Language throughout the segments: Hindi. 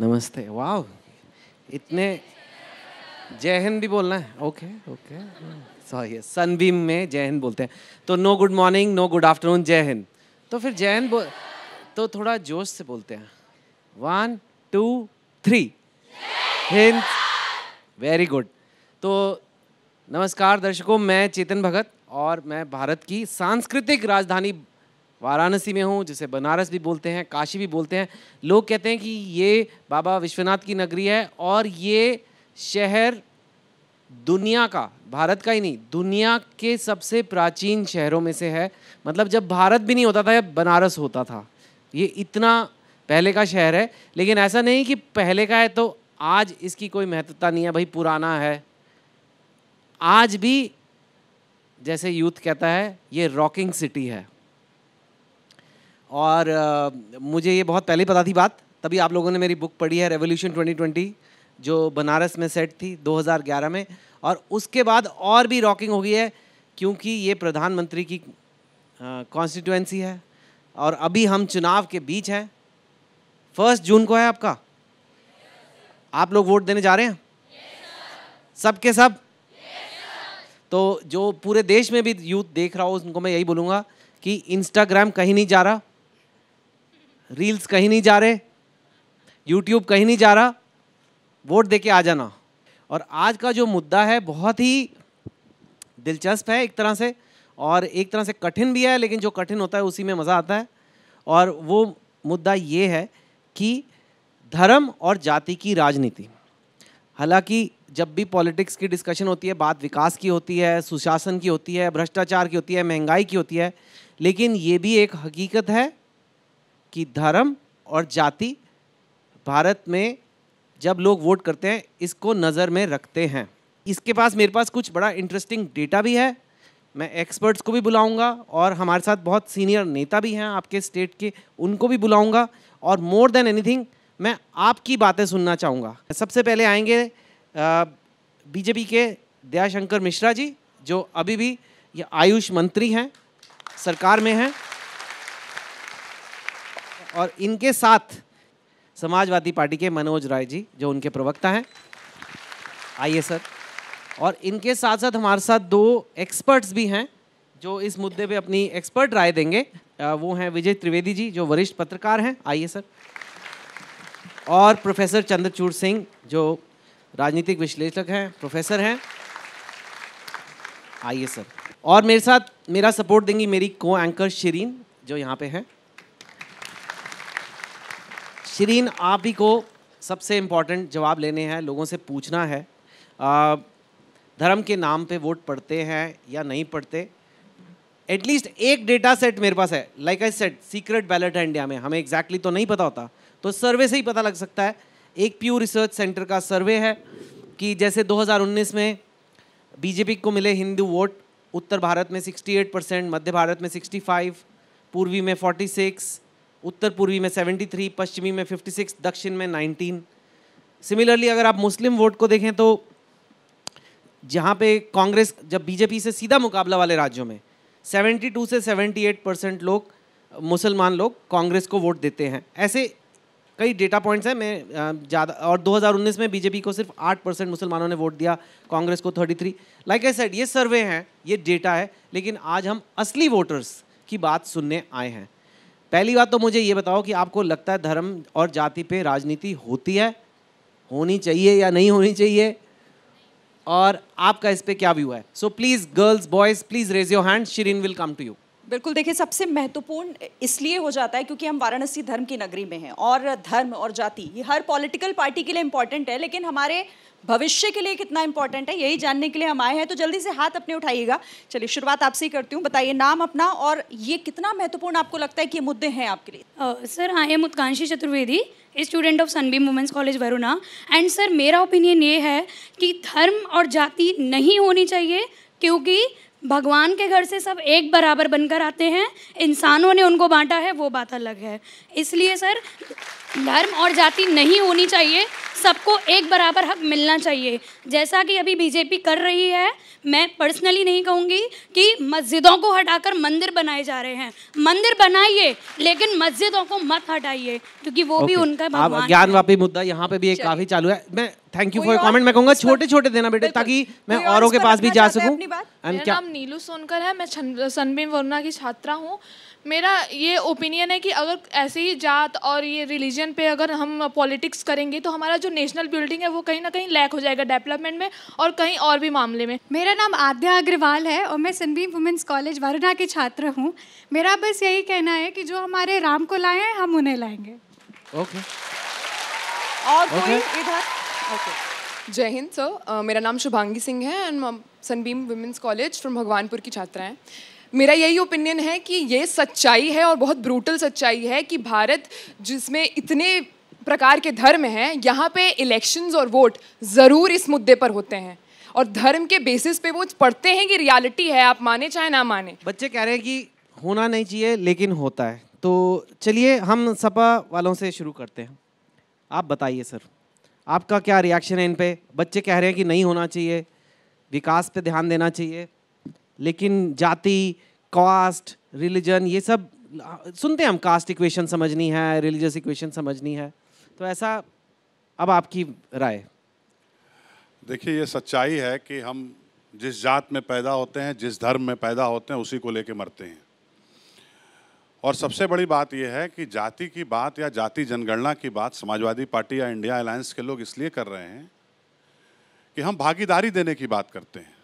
नमस्ते वाह इतने जय हिंद भी बोलना है ओके ओके सॉरी सनबीम में जय हिंद बोलते हैं तो no good morning no good afternoon Jai Hind तो फिर जय हिंद बोल तो थोड़ा जोश से बोलते हैं one two three Hind very good तो नमस्कार दर्शकों मैं चेतन भगत और मैं भारत की सांस्कृतिक राजधानी वाराणसी में हूँ जिसे बनारस भी बोलते हैं काशी भी बोलते हैं लोग कहते हैं कि ये बाबा विश्वनाथ की नगरी है और ये शहर दुनिया का भारत का ही नहीं दुनिया के सबसे प्राचीन शहरों में से है मतलब जब भारत भी नहीं होता था जब बनारस होता था ये इतना पहले का शहर है लेकिन ऐसा नहीं कि पहले का है तो आज इसकी कोई महत्वता नहीं है भाई पुराना है आज भी जैसे यूथ कहता है ये रॉकिंग सिटी है और uh, मुझे ये बहुत पहले पता थी बात तभी आप लोगों ने मेरी बुक पढ़ी है रेवोल्यूशन 2020 जो बनारस में सेट थी 2011 में और उसके बाद और भी रॉकिंग हो गई है क्योंकि ये प्रधानमंत्री की कॉन्स्टिट्यूएंसी है और अभी हम चुनाव के बीच हैं फर्स्ट जून को है आपका आप लोग वोट देने जा रहे हैं सब के सब तो जो पूरे देश में भी यूथ देख रहा हो उनको मैं यही बोलूँगा कि इंस्टाग्राम कहीं नहीं जा रहा रील्स कहीं नहीं जा रहे यूट्यूब कहीं नहीं जा रहा वोट दे के आ जाना और आज का जो मुद्दा है बहुत ही दिलचस्प है एक तरह से और एक तरह से कठिन भी है लेकिन जो कठिन होता है उसी में मज़ा आता है और वो मुद्दा ये है कि धर्म और जाति की राजनीति हालांकि जब भी पॉलिटिक्स की डिस्कशन होती है बात विकास की होती है सुशासन की होती है भ्रष्टाचार की होती है महंगाई की होती है लेकिन ये भी एक हकीकत है कि धर्म और जाति भारत में जब लोग वोट करते हैं इसको नज़र में रखते हैं इसके पास मेरे पास कुछ बड़ा इंटरेस्टिंग डेटा भी है मैं एक्सपर्ट्स को भी बुलाऊंगा और हमारे साथ बहुत सीनियर नेता भी हैं आपके स्टेट के उनको भी बुलाऊंगा और मोर देन एनीथिंग मैं आपकी बातें सुनना चाहूँगा सबसे पहले आएंगे बीजेपी के दयाशंकर मिश्रा जी जो अभी भी ये आयुष मंत्री हैं सरकार में हैं और इनके साथ समाजवादी पार्टी के मनोज राय जी जो उनके प्रवक्ता हैं आइए सर और इनके साथ साथ हमारे साथ दो एक्सपर्ट्स भी हैं जो इस मुद्दे पे अपनी एक्सपर्ट राय देंगे वो हैं विजय त्रिवेदी जी जो वरिष्ठ पत्रकार हैं आइए सर और प्रोफेसर चंद्रचूड़ सिंह जो राजनीतिक विश्लेषक हैं प्रोफेसर हैं आइए सर और मेरे साथ मेरा सपोर्ट देंगी मेरी को एंकर शरीन जो यहाँ पे हैं शरीन आप ही को सबसे इम्पॉर्टेंट जवाब लेने हैं लोगों से पूछना है धर्म के नाम पे वोट पड़ते हैं या नहीं पड़ते एटलीस्ट एक डेटा सेट मेरे पास है like I set secret ballot है इंडिया में हमें एग्जैक्टली exactly तो नहीं पता होता तो सर्वे से ही पता लग सकता है एक प्यू रिसर्च सेंटर का सर्वे है कि जैसे 2019 में बीजेपी को मिले हिंदू वोट उत्तर भारत में 68 परसेंट मध्य भारत में 65 पूर्वी में 46 उत्तर पूर्वी में 73 पश्चिमी में 56 दक्षिण में 19 सिमिलरली अगर आप मुस्लिम वोट को देखें तो जहाँ पे कांग्रेस जब बीजेपी से सीधा मुकाबला वाले राज्यों में 72 से 78 परसेंट लोग मुसलमान लोग कांग्रेस को वोट देते हैं ऐसे कई डेटा पॉइंट्स हैं मैं ज़्यादा और 2019 में बीजेपी को सिर्फ 8 परसेंट मुसलमानों ने वोट दिया कांग्रेस को 33 लाइक आई सेड ये सर्वे हैं ये डेटा है लेकिन आज हम असली वोटर्स की बात सुनने आए हैं पहली बात तो मुझे ये बताओ कि आपको लगता है धर्म और जाति पे राजनीति होती है होनी चाहिए या नहीं होनी चाहिए और आपका इस पे क्या व्यू है so please girls boys please raise your hand Shirin will come to you बिल्कुल देखिए सबसे महत्वपूर्ण इसलिए हो जाता है क्योंकि हम वाराणसी धर्म की नगरी में हैं और धर्म और जाति ये हर पॉलिटिकल पार्टी के लिए इम्पॉर्टेंट है लेकिन हमारे भविष्य के लिए कितना इंपॉर्टेंट है यही जानने के लिए हम आए हैं तो जल्दी से हाथ अपने उठाइएगा चलिए शुरुआत आपसे ही करती हूँ बताइए नाम अपना और ये कितना महत्वपूर्ण आपको लगता है कि ये मुद्दे हैं आपके लिए सर आई हाँ, am Utkanshi Chaturvedi student of Sunbeam women's college Varuna and sir मेरा ओपिनियन ये है कि धर्म और जाति नहीं होनी चाहिए क्योंकि भगवान के घर से सब एक बराबर बनकर आते हैं इंसानों ने उनको बांटा है वो बात अलग है इसलिए सर धर्म और जाति नहीं होनी चाहिए सबको एक बराबर हक मिलना चाहिए जैसा कि अभी बीजेपी कर रही है मैं पर्सनली नहीं कहूँगी कि मस्जिदों को हटाकर मंदिर बनाए जा रहे हैं मंदिर बनाइए लेकिन मस्जिदों को मत हटाइए क्योंकि वो okay. भी उनका भगवान वापी मुद्दा यहाँ पे भी एक काफी चालू है मैं थैंक यू फॉर कमेंट मैं कहूंगा छोटे छोटे देना बेटे ताकि मैं औरों के पास भी जा सकूँ नीलू सोनकर है मैं सनबीन वर्मा की छात्रा हूँ मेरा ये ओपिनियन है कि अगर ऐसे ही जात और ये रिलीजन पे अगर हम पॉलिटिक्स करेंगे तो हमारा जो नेशनल बिल्डिंग है वो कहीं ना कहीं लैक हो जाएगा डेवलपमेंट में और कहीं और भी मामले में मेरा नाम आद्या अग्रवाल है और मैं सनबीम वुमेंस कॉलेज वरुणा की छात्र हूँ मेरा बस यही कहना है कि जो हमारे राम को लाए हैं हम उन्हें लाएंगे ओके okay. और कोई इधर ओके जय हिंद सर मेरा नाम शुभांगी सिंह है and Sunbeam women's college from Bhagwanpur की छात्रा हैं मेरा यही ओपिनियन है कि ये सच्चाई है और बहुत ब्रूटल सच्चाई है कि भारत जिसमें इतने प्रकार के धर्म हैं यहाँ पे इलेक्शंस और वोट ज़रूर इस मुद्दे पर होते हैं और धर्म के बेसिस पे वो पढ़ते हैं कि रियलिटी है आप माने चाहे ना माने बच्चे कह रहे हैं कि होना नहीं चाहिए लेकिन होता है तो चलिए हम सपा वालों से शुरू करते हैं आप बताइए सर आपका क्या रिएक्शन है इन पे बच्चे कह रहे हैं कि नहीं होना चाहिए विकास पे ध्यान देना चाहिए लेकिन जाति कास्ट रिलीजन ये सब सुनते हैं हम कास्ट इक्वेशन समझनी है रिलीजियस इक्वेशन समझनी है तो ऐसा अब आपकी राय देखिए ये सच्चाई है कि हम जिस जात में पैदा होते हैं जिस धर्म में पैदा होते हैं उसी को लेके मरते हैं और सबसे बड़ी बात यह है कि जाति की बात या जाति जनगणना की बात समाजवादी पार्टी या इंडिया अलायंस के लोग इसलिए कर रहे हैं कि हम भागीदारी देने की बात करते हैं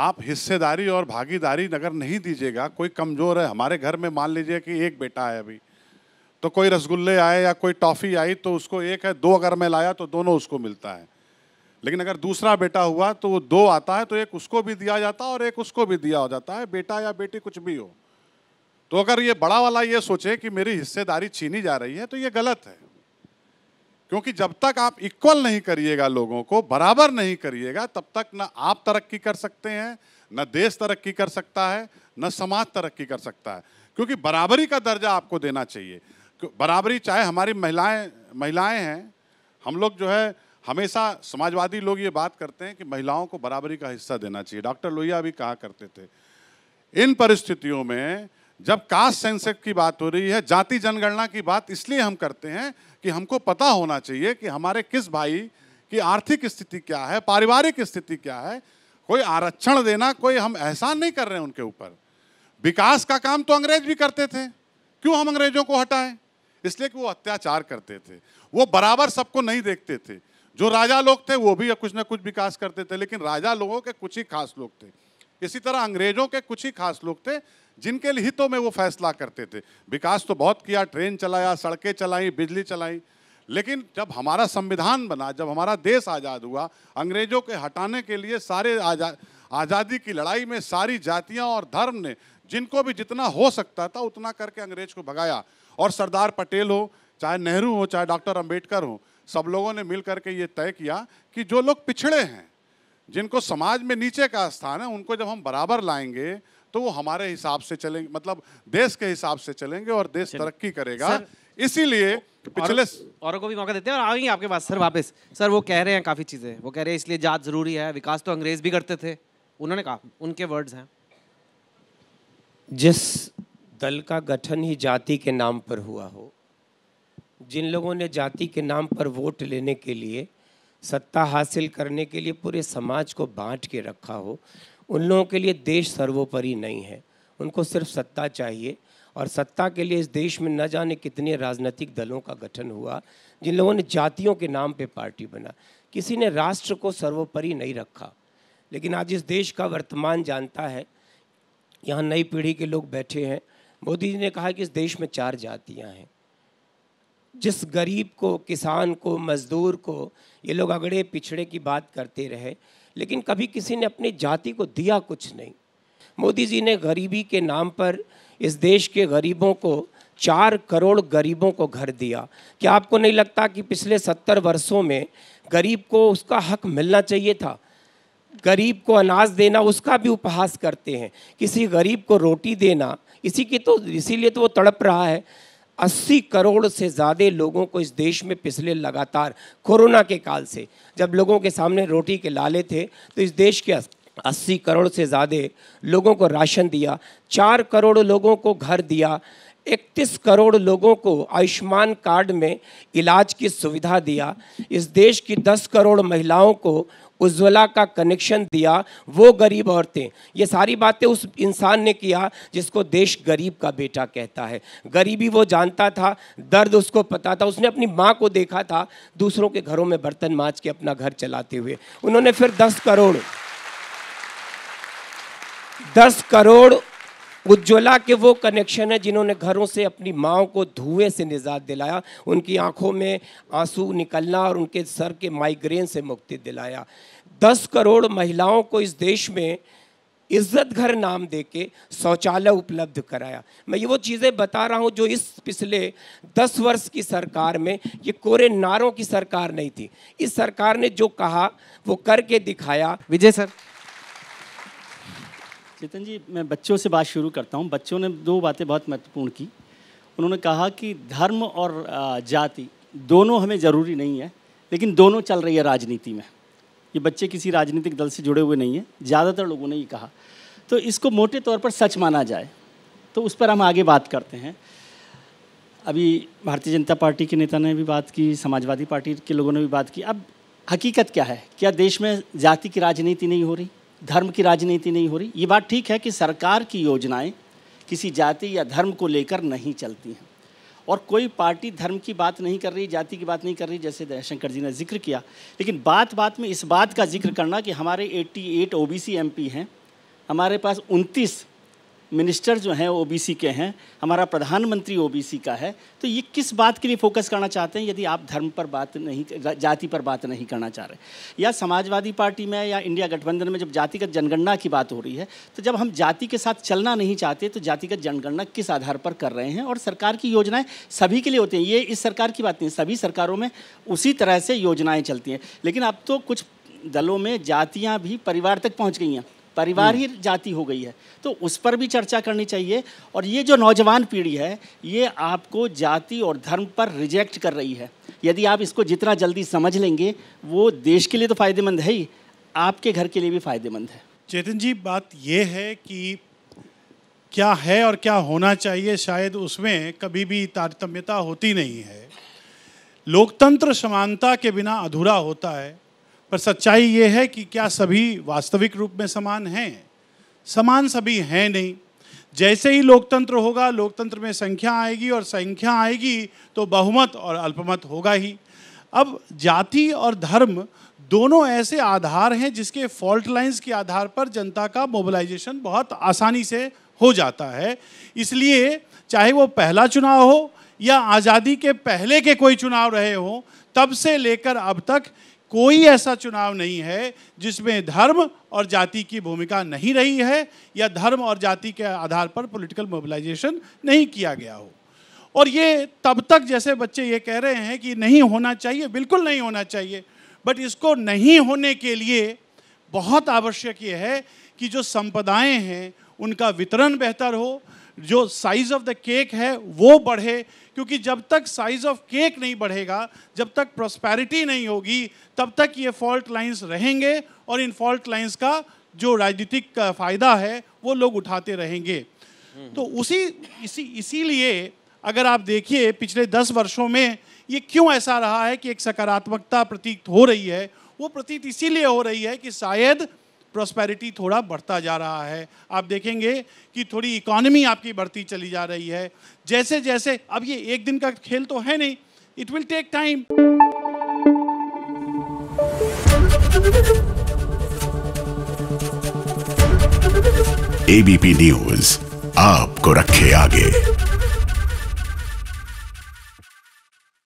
आप हिस्सेदारी और भागीदारी अगर नहीं दीजिएगा कोई कमज़ोर है हमारे घर में मान लीजिए कि एक बेटा है अभी तो कोई रसगुल्ले आए या कोई टॉफ़ी आई तो उसको एक है दो अगर मैं लाया तो दोनों उसको मिलता है लेकिन अगर दूसरा बेटा हुआ तो वो दो आता है तो एक उसको भी दिया जाता है और एक उसको भी दिया हो जाता है बेटा या बेटी कुछ भी हो तो अगर ये बड़ा वाला ये सोचे कि मेरी हिस्सेदारी छीनी जा रही है तो ये गलत है क्योंकि जब तक आप इक्वल नहीं करिएगा लोगों को बराबर नहीं करिएगा तब तक ना आप तरक्की कर सकते हैं न देश तरक्की कर सकता है न समाज तरक्की कर सकता है क्योंकि बराबरी का दर्जा आपको देना चाहिए बराबरी चाहे हमारी महिलाएं महिलाएं हैं हम लोग जो है हमेशा समाजवादी लोग ये बात करते हैं कि महिलाओं को बराबरी का हिस्सा देना चाहिए डॉक्टर लोहिया भी कहा करते थे इन परिस्थितियों में जब कास्ट सेंसेक की बात हो रही है जाति जनगणना की बात इसलिए हम करते हैं कि हमको पता होना चाहिए कि हमारे किस भाई की आर्थिक स्थिति क्या है पारिवारिक स्थिति क्या है कोई आरक्षण देना कोई हम एहसान नहीं कर रहे हैं उनके ऊपर विकास का काम तो अंग्रेज भी करते थे क्यों हम अंग्रेजों को हटाएं इसलिए कि वो अत्याचार करते थे वो बराबर सबको नहीं देखते थे जो राजा लोग थे वो भी कुछ ना कुछ विकास करते थे लेकिन राजा लोगों के कुछ ही खास लोग थे इसी तरह अंग्रेजों के कुछ ही खास लोग थे जिनके हितों में वो फैसला करते थे विकास तो बहुत किया ट्रेन चलाया सड़कें चलाई बिजली चलाई लेकिन जब हमारा संविधान बना जब हमारा देश आज़ाद हुआ अंग्रेज़ों के हटाने के लिए सारे आजा आज़ादी की लड़ाई में सारी जातियां और धर्म ने जिनको भी जितना हो सकता था उतना करके अंग्रेज को भगाया और सरदार पटेल हो चाहे नेहरू हो चाहे डॉक्टर अंबेडकर हो सब लोगों ने मिल करके ये तय किया कि जो लोग पिछड़े हैं जिनको समाज में नीचे का स्थान है उनको जब हम बराबर लाएंगे तो वो हमारे हिसाब से चलेंगे मतलब देश के हिसाब से चलेंगे और देश तरक्की करेगा इसीलिए पिछले औरों को भी मौका देते हैं और आएंगे आपके पास सर वापस सर वो कह रहे हैं काफ़ी चीज़ें वो कह रहे हैं इसलिए जात ज़रूरी है विकास तो अंग्रेज़ भी करते थे उन्होंने कहा उनके वर्ड्स हैं जिस दल का गठन ही जाति के नाम पर हुआ हो जिन लोगों ने जाति के नाम पर वोट लेने के लिए सत्ता हासिल करने के लिए पूरे समाज को बांट के रखा हो उन लोगों के लिए देश सर्वोपरि नहीं है उनको सिर्फ सत्ता चाहिए और सत्ता के लिए इस देश में न जाने कितने राजनीतिक दलों का गठन हुआ जिन लोगों ने जातियों के नाम पे पार्टी बना किसी ने राष्ट्र को सर्वोपरि नहीं रखा लेकिन आज इस देश का वर्तमान जानता है यहाँ नई पीढ़ी के लोग बैठे हैं मोदी जी ने कहा कि इस देश में चार जातियाँ हैं जिस गरीब को किसान को मजदूर को ये लोग अगड़े पिछड़े की बात करते रहे लेकिन कभी किसी ने अपनी जाति को दिया कुछ नहीं मोदी जी ने गरीबी के नाम पर इस देश के गरीबों को चार करोड़ गरीबों को घर दिया क्या आपको नहीं लगता कि पिछले सत्तर वर्षों में गरीब को उसका हक मिलना चाहिए था गरीब को अनाज देना उसका भी उपहास करते हैं किसी गरीब को रोटी देना इसी की तो इसीलिए तो वो तड़प रहा है 80 करोड़ से ज़्यादा लोगों को इस देश में पिछले लगातार कोरोना के काल से जब लोगों के सामने रोटी के लाले थे तो इस देश के अस्सी करोड़ से ज़्यादा लोगों को राशन दिया चार करोड़ लोगों को घर दिया इकतीस करोड़ लोगों को आयुष्मान कार्ड में इलाज की सुविधा दिया इस देश की दस करोड़ महिलाओं को उज्ज्वला का कनेक्शन दिया वो गरीब औरतें ये सारी बातें उस इंसान ने किया जिसको देश गरीब का बेटा कहता है गरीबी वो जानता था दर्द उसको पता था उसने अपनी माँ को देखा था दूसरों के घरों में बर्तन माँज के अपना घर चलाते हुए उन्होंने फिर दस करोड़ दस करोड़ उज्ज्वला के वो कनेक्शन है जिन्होंने घरों से अपनी माओ को धुएं से निजात दिलाया उनकी आंखों में आंसू निकलना और उनके सर के माइग्रेन से मुक्ति दिलाया दस करोड़ महिलाओं को इस देश में इज्जत घर नाम दे के शौचालय उपलब्ध कराया मैं ये वो चीज़ें बता रहा हूँ जो इस पिछले दस वर्ष की सरकार में ये कोरे नारों की सरकार नहीं थी इस सरकार ने जो कहा वो करके दिखाया विजय सर चेतन जी मैं बच्चों से बात शुरू करता हूँ बच्चों ने दो बातें बहुत महत्वपूर्ण की उन्होंने कहा कि धर्म और जाति दोनों हमें ज़रूरी नहीं है लेकिन दोनों चल रही है राजनीति में ये बच्चे किसी राजनीतिक दल से जुड़े हुए नहीं हैं ज़्यादातर लोगों ने ये कहा तो इसको मोटे तौर पर सच माना जाए तो उस पर हम आगे बात करते हैं अभी भारतीय जनता पार्टी के नेता ने भी बात की समाजवादी पार्टी के लोगों ने भी बात की अब हकीकत क्या है क्या देश में जाति की राजनीति नहीं हो रही धर्म की राजनीति नहीं हो रही ये बात ठीक है कि सरकार की योजनाएं किसी जाति या धर्म को लेकर नहीं चलती हैं और कोई पार्टी धर्म की बात नहीं कर रही जाति की बात नहीं कर रही जैसे जयशंकर जी ने जिक्र किया लेकिन बात बात में इस बात का जिक्र करना कि हमारे 88 ओबीसी एमपी हैं हमारे पास उनतीस मिनिस्टर जो हैं ओबीसी के हैं हमारा प्रधानमंत्री ओबीसी का है तो ये किस बात के लिए फोकस करना चाहते हैं यदि आप धर्म पर बात नहीं जाति पर बात नहीं करना चाह रहे या समाजवादी पार्टी में या इंडिया गठबंधन में जब जातिगत जनगणना की बात हो रही है तो जब हम जाति के साथ चलना नहीं चाहते तो जातिगत जनगणना किस आधार पर कर रहे हैं और सरकार की योजनाएँ सभी के लिए होती हैं ये इस सरकार की बात नहीं सभी सरकारों में उसी तरह से योजनाएँ चलती हैं लेकिन अब तो कुछ दलों में जातियाँ भी परिवार तक पहुँच गई हैं परिवार ही हम्म। जाति हो गई है तो उस पर भी चर्चा करनी चाहिए और ये जो नौजवान पीढ़ी है ये आपको जाति और धर्म पर रिजेक्ट कर रही है यदि आप इसको जितना जल्दी समझ लेंगे वो देश के लिए तो फ़ायदेमंद है ही आपके घर के लिए भी फ़ायदेमंद है चेतन जी बात यह है कि क्या है और क्या होना चाहिए शायद उसमें कभी भी तारतम्यता होती नहीं है लोकतंत्र समानता के बिना अधूरा होता है पर सच्चाई ये है कि क्या सभी वास्तविक रूप में समान हैं समान सभी हैं नहीं जैसे ही लोकतंत्र होगा लोकतंत्र में संख्या आएगी और संख्या आएगी तो बहुमत और अल्पमत होगा ही अब जाति और धर्म दोनों ऐसे आधार हैं जिसके फॉल्ट लाइंस के आधार पर जनता का मोबिलाइजेशन बहुत आसानी से हो जाता है इसलिए चाहे वो पहला चुनाव हो या आज़ादी के पहले के कोई चुनाव रहे हों तब से लेकर अब तक कोई ऐसा चुनाव नहीं है जिसमें धर्म और जाति की भूमिका नहीं रही है या धर्म और जाति के आधार पर पॉलिटिकल मोबिलाइजेशन नहीं किया गया हो और ये तब तक जैसे बच्चे ये कह रहे हैं कि नहीं होना चाहिए बिल्कुल नहीं होना चाहिए बट इसको नहीं होने के लिए बहुत आवश्यक ये है कि जो संपदाएं हैं उनका वितरण बेहतर हो जो साइज़ ऑफ द केक है वो बढ़े क्योंकि जब तक साइज़ ऑफ केक नहीं बढ़ेगा जब तक प्रोस्पैरिटी नहीं होगी तब तक ये फॉल्ट लाइंस रहेंगे और इन फॉल्ट लाइंस का जो राजनीतिक फ़ायदा है वो लोग उठाते रहेंगे तो उसी इसी इसीलिए अगर आप देखिए पिछले दस वर्षों में ये क्यों ऐसा रहा है कि एक सकारात्मकता प्रतीत हो रही है वो प्रतीत इसीलिए हो रही है कि शायद प्रोस्पेरिटी थोड़ा बढ़ता जा रहा है आप देखेंगे कि थोड़ी इकोनॉमी आपकी बढ़ती चली जा रही है जैसे जैसे अब ये एक दिन का खेल तो है नहीं it will take time ABP news आपको रखे आगे